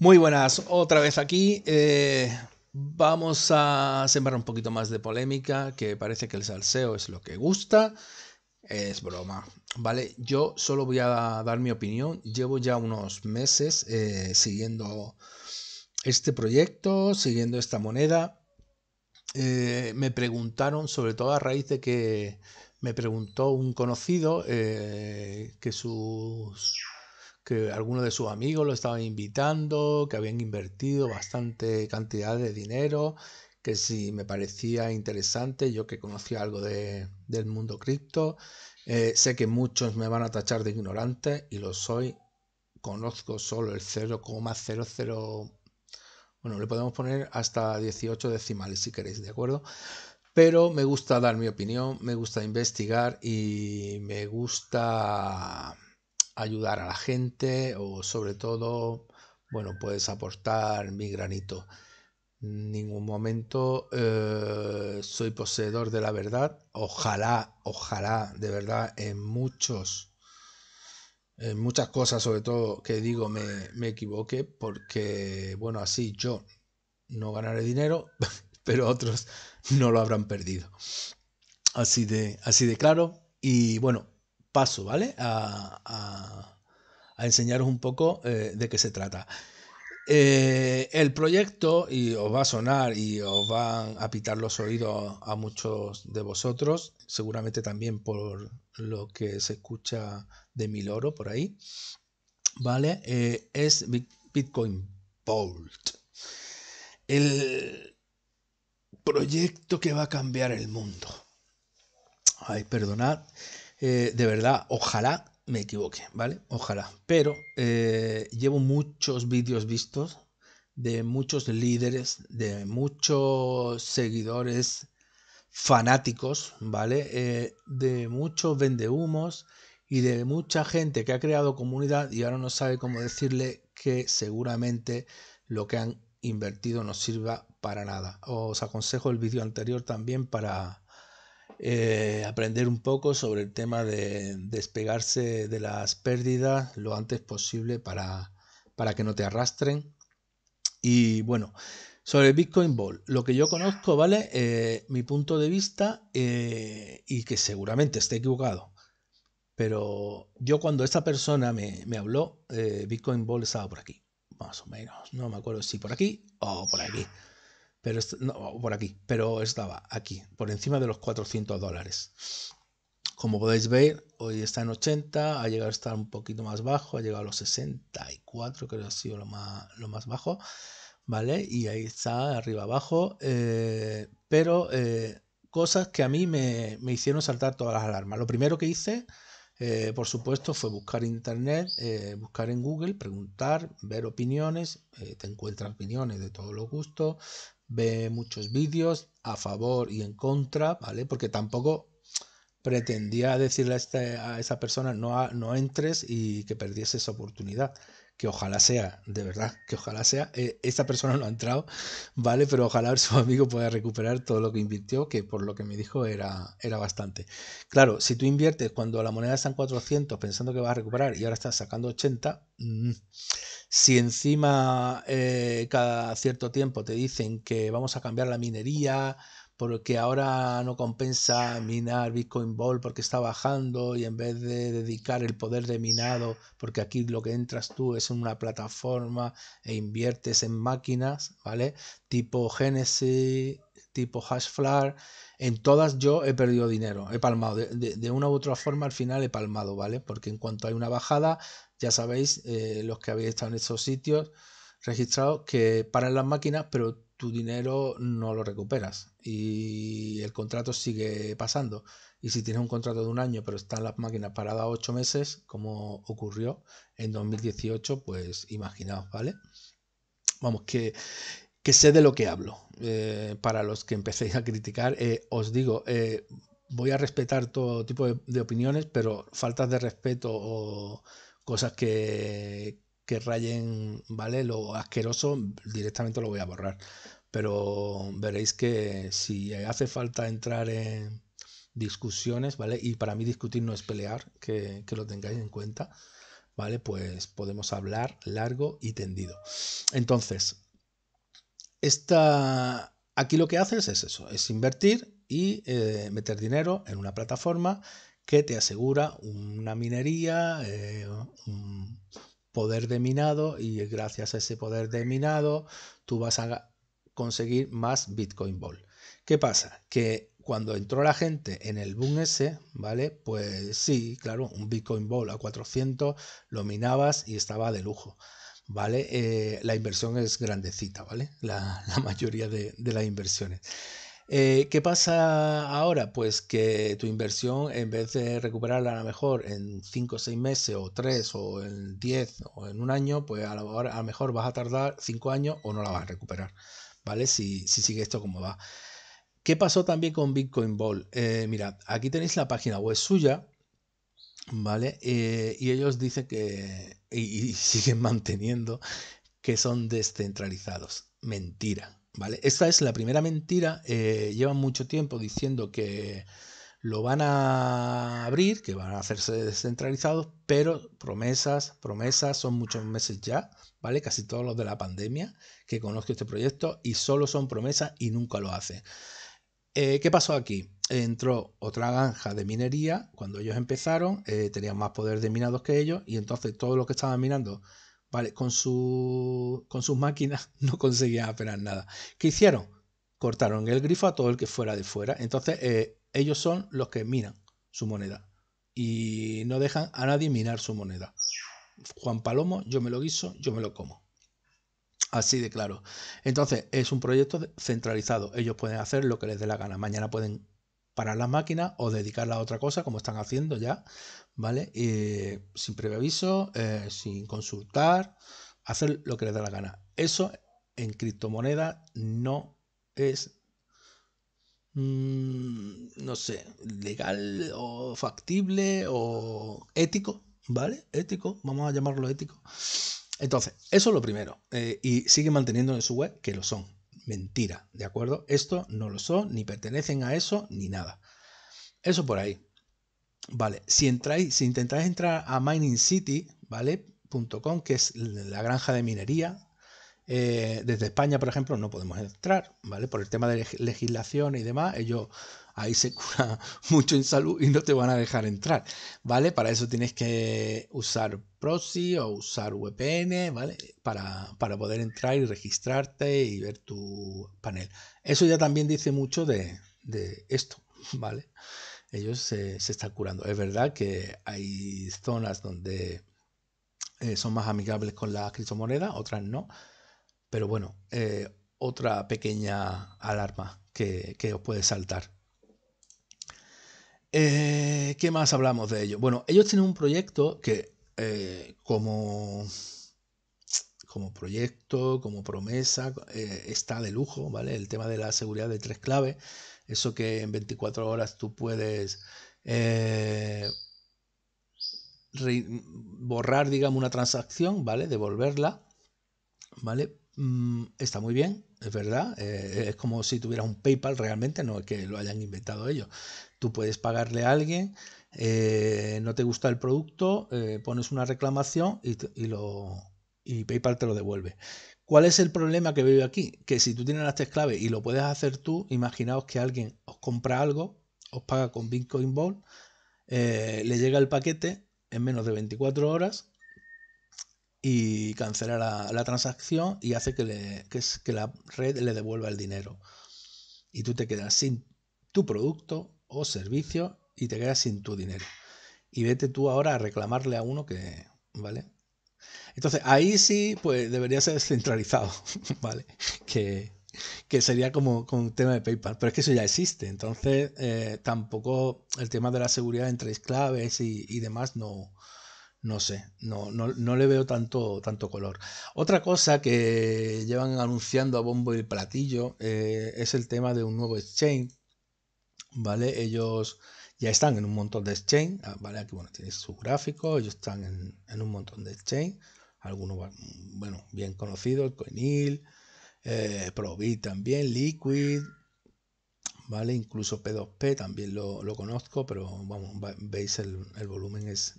Muy buenas, otra vez aquí. Eh, vamos a sembrar un poquito más de polémica, que parece que el salseo es lo que gusta. Es broma, ¿vale? Yo solo voy a dar mi opinión. Llevo ya unos meses eh, siguiendo este proyecto, siguiendo esta moneda. Eh, me preguntaron, sobre todo a raíz de que me preguntó un conocido que sus que algunos de sus amigos lo estaban invitando, que habían invertido bastante cantidad de dinero, que si me parecía interesante, yo que conocía algo del mundo cripto, eh, sé que muchos me van a tachar de ignorante y lo soy, conozco solo el 0,00, bueno, le podemos poner hasta 18 decimales si queréis, ¿de acuerdo? Pero me gusta dar mi opinión, me gusta investigar y me gusta ayudar a la gente o sobre todo, bueno, puedes aportar mi granito. En ningún momento eh, soy poseedor de la verdad. Ojalá, ojalá, de verdad, en muchos, en muchas cosas, sobre todo que digo, me, me equivoque, porque, bueno, así yo no ganaré dinero, pero otros no lo habrán perdido. Así de, así de claro. Y bueno, paso, ¿vale? A, a, enseñaros un poco eh, de qué se trata. Eh, el proyecto, y os va a sonar y os van a pitar los oídos a muchos de vosotros, seguramente también por lo que se escucha de Miloro por ahí, ¿vale? Eh, es Bitcoin Bolt, El proyecto que va a cambiar el mundo. Ay, perdonad. Eh, de verdad, ojalá me equivoque, ¿vale? Ojalá. Pero eh, llevo muchos vídeos vistos de muchos líderes, de muchos seguidores fanáticos, ¿vale? Eh, de muchos vendehumos y de mucha gente que ha creado comunidad y ahora no sabe cómo decirle que seguramente lo que han invertido no sirva para nada. Os aconsejo el vídeo anterior también para, eh, aprender un poco sobre el tema de despegarse de las pérdidas lo antes posible para, que no te arrastren. Y bueno, sobre Bitcoin Ball, lo que yo conozco, ¿vale? Eh, mi punto de vista eh, y que seguramente esté equivocado. Pero yo cuando esta persona me, me habló, Bitcoin Ball estaba por aquí. Más o menos. No me acuerdo si por aquí o por aquí pero no, por aquí, pero estaba aquí, por encima de los 400 dólares. Como podéis ver, hoy está en 80, ha llegado a estar un poquito más bajo, ha llegado a los 64, que ha sido lo más, bajo, ¿vale? Y ahí está, arriba abajo, eh, pero eh, cosas que a mí me, hicieron saltar todas las alarmas. Lo primero que hice, eh, por supuesto, fue buscar internet, buscar en Google, preguntar, ver opiniones, te encuentras opiniones de todos los gustos, ve muchos vídeos a favor y en contra, ¿vale? Porque tampoco pretendía decirle a, este, esa persona no, no entres y que perdiese esa oportunidad que ojalá sea, de verdad, que ojalá sea, eh, esta persona no ha entrado, ¿vale? Pero ojalá su amigo pueda recuperar todo lo que invirtió, que por lo que me dijo era, era bastante. Claro, si tú inviertes cuando la moneda está en 400 pensando que vas a recuperar y ahora estás sacando 80, mm, si encima eh, cada cierto tiempo te dicen que vamos a cambiar la minería, porque ahora no compensa minar Bitcoin Ball porque está bajando y en vez de dedicar el poder de minado, porque aquí lo que entras tú es en una plataforma e inviertes en máquinas, ¿vale? Tipo Genesis, tipo Hashflare, en todas yo he perdido dinero, he palmado, de, una u otra forma al final he palmado, ¿vale? Porque en cuanto hay una bajada, ya sabéis, eh, los que habéis estado en esos sitios registrados, que paran las máquinas, pero tu dinero no lo recuperas y el contrato sigue pasando. Y si tienes un contrato de un año, pero están las máquinas paradas ocho meses, como ocurrió en 2018, pues imaginaos, ¿vale? Vamos, que, que sé de lo que hablo. Eh, para los que empecéis a criticar, eh, os digo, eh, voy a respetar todo tipo de opiniones, pero faltas de respeto o cosas que, que rayen, ¿vale? Lo asqueroso directamente lo voy a borrar. Pero veréis que si hace falta entrar en discusiones, ¿vale? Y para mí discutir no es pelear, que, lo tengáis en cuenta, ¿vale? Pues podemos hablar largo y tendido. Entonces, esta, aquí lo que haces es eso, es invertir y eh, meter dinero en una plataforma que te asegura una minería, eh, un poder de minado y gracias a ese poder de minado tú vas a conseguir más Bitcoin Ball. ¿Qué pasa? Que cuando entró la gente en el boom ese, ¿vale? Pues sí, claro, un Bitcoin Ball a 400 lo minabas y estaba de lujo, ¿vale? Eh, la inversión es grandecita, ¿vale? La, mayoría de, las inversiones. Eh, ¿Qué pasa ahora? Pues que tu inversión, en vez de recuperarla a lo mejor en 5 o 6 meses, o 3, o en 10, o en un año, pues a lo, mejor vas a tardar 5 años o no la vas a recuperar, ¿vale? Si, sigue esto como va. ¿Qué pasó también con Bitcoin Ball? Eh, mirad, aquí tenéis la página web suya, ¿vale? Eh, y ellos dicen que, y, y siguen manteniendo, que son descentralizados. Mentira. Esta es la primera mentira, eh, llevan mucho tiempo diciendo que lo van a abrir, que van a hacerse descentralizados, pero promesas, promesas, son muchos meses ya, ¿vale? Casi todos los de la pandemia que conozco este proyecto y solo son promesas y nunca lo hacen. Eh, ¿Qué pasó aquí? Entró otra granja de minería cuando ellos empezaron, eh, tenían más poder de minados que ellos y entonces todo lo que estaban minando Vale, con, su, con sus máquinas no conseguían apenas nada. ¿Qué hicieron? Cortaron el grifo a todo el que fuera de fuera. Entonces, eh, ellos son los que minan su moneda. Y no dejan a nadie minar su moneda. Juan Palomo, yo me lo guiso, yo me lo como. Así de claro. Entonces, es un proyecto centralizado. Ellos pueden hacer lo que les dé la gana. Mañana pueden parar las máquinas o dedicarla a otra cosa, como están haciendo ya, ¿vale? sin previo aviso, eh, sin consultar, hacer lo que les da la gana. Eso en criptomoneda no es mm, no sé, legal o factible o ético, ¿vale? Ético, vamos a llamarlo ético. Entonces, eso es lo primero. Eh, y sigue manteniendo en su web que lo son mentira, ¿de acuerdo? Esto no lo son, ni pertenecen a eso, ni nada. Eso por ahí. Vale, si, entráis, si intentáis entrar a miningcity. ¿vale? .com, que es la granja de minería, eh, desde España, por ejemplo, no podemos entrar, ¿vale? Por el tema de legislación y demás, ellos ahí se cura mucho en salud y no te van a dejar entrar, ¿vale? Para eso tienes que usar proxy o usar VPN, ¿vale? Para, poder entrar y registrarte y ver tu panel. Eso ya también dice mucho de, esto, ¿vale? Ellos se, se, están curando. Es verdad que hay zonas donde eh, son más amigables con la criptomoneda, otras no pero bueno, eh, otra pequeña alarma que, os puede saltar. Eh, ¿Qué más hablamos de ellos? Bueno, ellos tienen un proyecto que eh, como, como proyecto, como promesa, está de lujo, ¿vale? El tema de la seguridad de tres claves, eso que en 24 horas tú puedes borrar, digamos, una transacción, ¿vale? Devolverla, ¿vale? Mm, está muy bien, es verdad. Eh, es como si tuvieras un PayPal realmente, no es que lo hayan inventado ellos. Tú puedes pagarle a alguien, eh, no te gusta el producto, eh, pones una reclamación y, lo, PayPal te lo devuelve. ¿Cuál es el problema que veo aquí? Que si tú tienes las tres claves y lo puedes hacer tú, imaginaos que alguien os compra algo, os paga con Bitcoin Ball, le llega el paquete en menos de 24 horas y cancela la, transacción y hace que, le, que, la red le devuelva el dinero. Y tú te quedas sin tu producto o servicio y te quedas sin tu dinero. Y vete tú ahora a reclamarle a uno que, ¿vale? Entonces, ahí sí, pues debería ser descentralizado, ¿vale? Que, sería como con un tema de PayPal, pero es que eso ya existe, entonces eh, tampoco el tema de la seguridad entre claves y demás no, no sé, no, no, le veo tanto, tanto color. Otra cosa que llevan anunciando a bombo y platillo eh, es el tema de un nuevo exchange, ¿vale? Ellos ya están en un montón de exchange, ah, ¿vale? Aquí, bueno, tienes su gráfico, ellos están en, un montón de exchange, algunos, bueno, bien conocidos, Coinil, eh, Probit también, Liquid, ¿vale? Incluso P2P también lo, conozco, pero vamos, veis el, el volumen es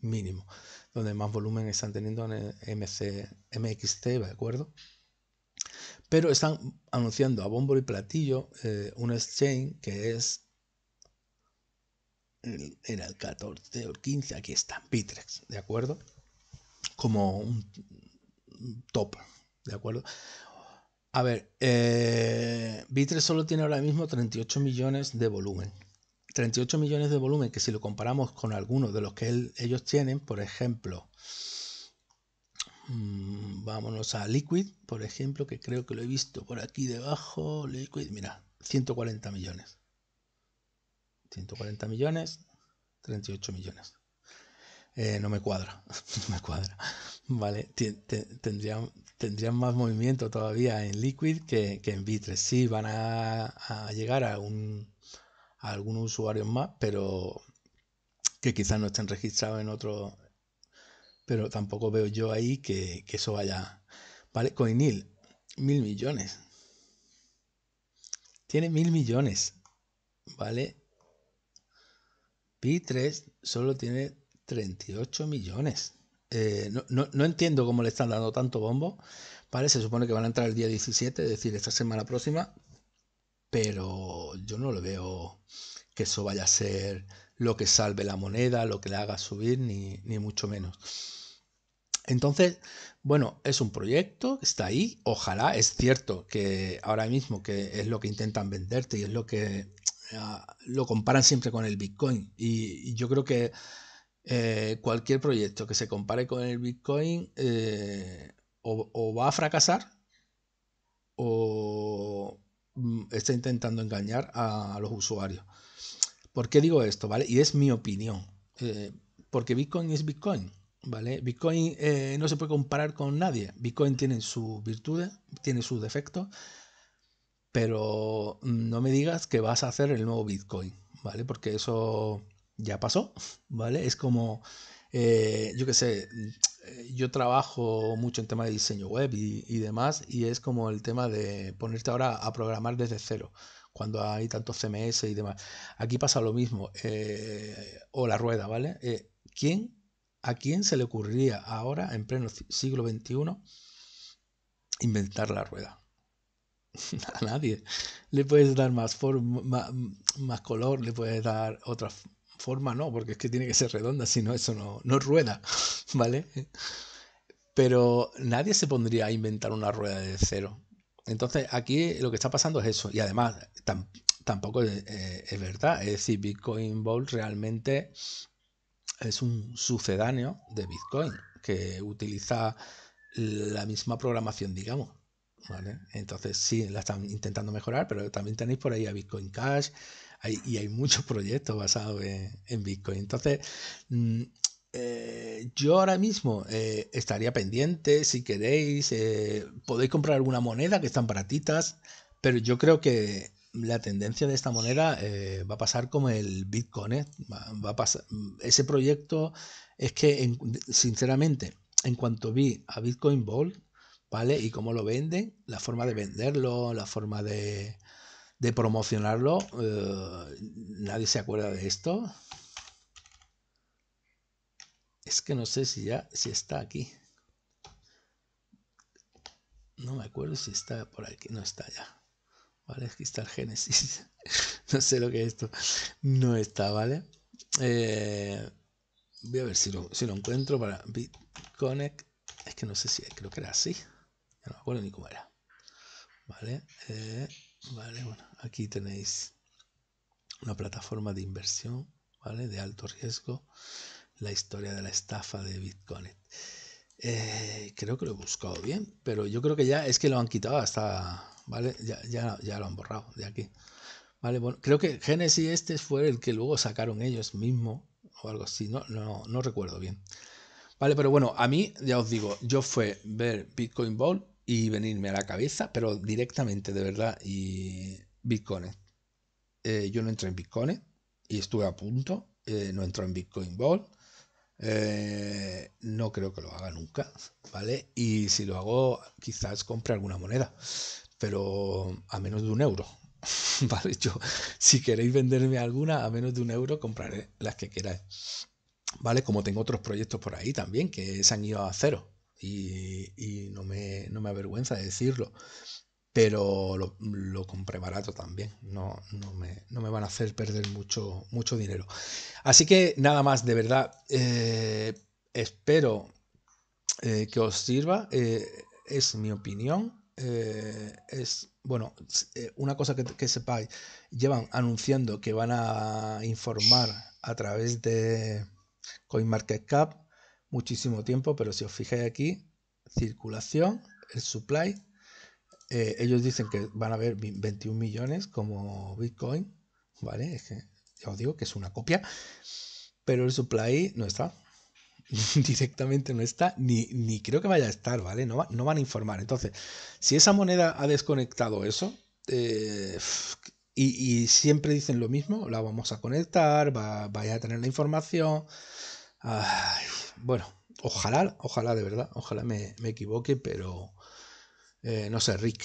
mínimo, donde más volumen están teniendo en MC, MXT, ¿de acuerdo? Pero están anunciando a bombo y platillo eh, un exchange que es. Era el 14 o el 15, aquí está, Bitrex, ¿de acuerdo? Como un top, ¿de acuerdo? A ver, eh, Bitrex solo tiene ahora mismo 38 millones de volumen, 38 millones de volumen, que si lo comparamos con algunos de los que ellos tienen, por ejemplo, mm, vámonos a Liquid, por ejemplo, que creo que lo he visto por aquí debajo, Liquid, mira, 140 millones. 140 millones, 38 millones. Eh, no me cuadra, no me cuadra. Vale, tendrían, más movimiento todavía en Liquid que, en Bitres. Sí, van a llegar a un algunos usuarios más, pero que quizás no estén registrados en otro, pero tampoco veo yo ahí que, eso vaya. Vale, Coinil, mil millones. Tiene mil millones, ¿vale? Pi 3 solo tiene 38 millones. Eh, no, no, no, entiendo cómo le están dando tanto bombo. ¿vale? Se supone que van a entrar el día 17, es decir, esta semana próxima pero yo no lo veo que eso vaya a ser lo que salve la moneda, lo que la haga subir, ni, mucho menos. Entonces, bueno, es un proyecto, está ahí, ojalá, es cierto que ahora mismo que es lo que intentan venderte y es lo que ah, lo comparan siempre con el Bitcoin. Y, yo creo que eh, cualquier proyecto que se compare con el Bitcoin eh, o va a fracasar o, Mm, está intentando engañar a los usuarios. ¿Por qué digo esto? ¿Vale? Y es mi opinión. Eh, porque Bitcoin es Bitcoin. ¿Vale? Bitcoin eh, no se puede comparar con nadie. Bitcoin tiene sus virtudes, tiene sus defectos, pero no me digas que vas a hacer el nuevo Bitcoin, ¿vale? Porque eso ya pasó, ¿vale? Es como eh, yo que sé, eh, yo trabajo mucho en tema de diseño web y, demás, y es como el tema de ponerte ahora a programar desde cero, cuando hay tantos CMS y demás. Aquí pasa lo mismo, eh, o la rueda, ¿vale? ¿A quién se le ocurriría ahora, en pleno siglo XXI, inventar la rueda? a nadie. Le puedes dar más forma, más color, le puedes dar otras forma no, porque es que tiene que ser redonda, si no, eso no, no rueda, ¿vale? Pero nadie se pondría a inventar una rueda de cero. Entonces, aquí lo que está pasando es eso. Y además, tampoco eh, es, verdad. Es decir, Bitcoin Vault realmente es un sucedáneo de Bitcoin que utiliza la misma programación, digamos. ¿vale? Entonces, sí, la están intentando mejorar, pero también tenéis por ahí a Bitcoin Cash hay, y hay muchos proyectos basados en, Bitcoin. Entonces, mm, eh, yo ahora mismo eh, estaría pendiente, si queréis, eh, podéis comprar alguna moneda que están baratitas, pero yo creo que la tendencia de esta moneda va a pasar como el Bitcoin. Va, a pasar. Ese proyecto es que, sinceramente, en cuanto vi a Bitcoin Ball, ¿vale? Y cómo lo venden, la forma de venderlo, la forma de, de promocionarlo. Eh, nadie se acuerda de esto. Es que no sé si ya si está aquí. No me acuerdo si está por aquí. No está ya. Vale, es está el Génesis. no sé lo que es esto. No está, ¿vale? Eh, voy a ver si lo, si lo encuentro para BitConnect. Es que no sé si creo que era así. no me acuerdo ni cómo era. ¿Vale? Eh, Vale, bueno, aquí tenéis una plataforma de inversión, ¿vale? De alto riesgo, la historia de la estafa de Bitcoin. Eh, creo que lo he buscado bien, pero yo creo que ya es que lo han quitado hasta, ¿vale? Ya, ya, ya lo han borrado de aquí. Vale, creo que Genesis este fue el que luego sacaron ellos mismo o algo así, no, no, no recuerdo bien. Vale, pero bueno, a mí, ya os digo, yo fue ver Bitcoin ball y venirme a la cabeza, pero directamente, de verdad, y Bitcoin. Eh, yo no entro en Bitcoin y estuve a punto, eh, no entro en Bitcoin Ball. Eh, no creo que lo haga nunca, ¿vale? Y si lo hago, quizás compre alguna moneda, pero a menos de un euro, ¿vale? Yo, si queréis venderme alguna, a menos de un euro compraré las que queráis, ¿vale? Como tengo otros proyectos por ahí también que se han ido a cero, y, no, me, no, me, avergüenza decirlo. Pero lo, compré barato también, no, no, me, no, me, van a hacer perder mucho, mucho dinero. Así que nada más, de verdad, eh, espero eh, que os sirva. Eh, es mi opinión. es bueno, una cosa que, que sepáis, llevan anunciando que van a informar a través de CoinMarketCap muchísimo tiempo, pero si os fijáis aquí, circulación, el supply, eh, ellos dicen que van a haber 21 millones como Bitcoin, ¿vale? Es que ya os digo que es una copia, pero el supply no está, directamente no está, ni, ni, creo que vaya a estar, ¿vale? No, no, van a informar. Entonces, si esa moneda ha desconectado eso, eh, y, siempre dicen lo mismo, la vamos a conectar, va, vaya a tener la información, bueno, ojalá, ojalá de verdad, ojalá me, equivoque, pero eh, no sé, Rick,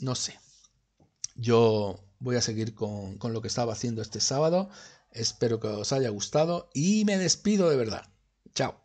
no sé. Yo voy a seguir con, con lo que estaba haciendo este sábado. Espero que os haya gustado y me despido de verdad. Chao.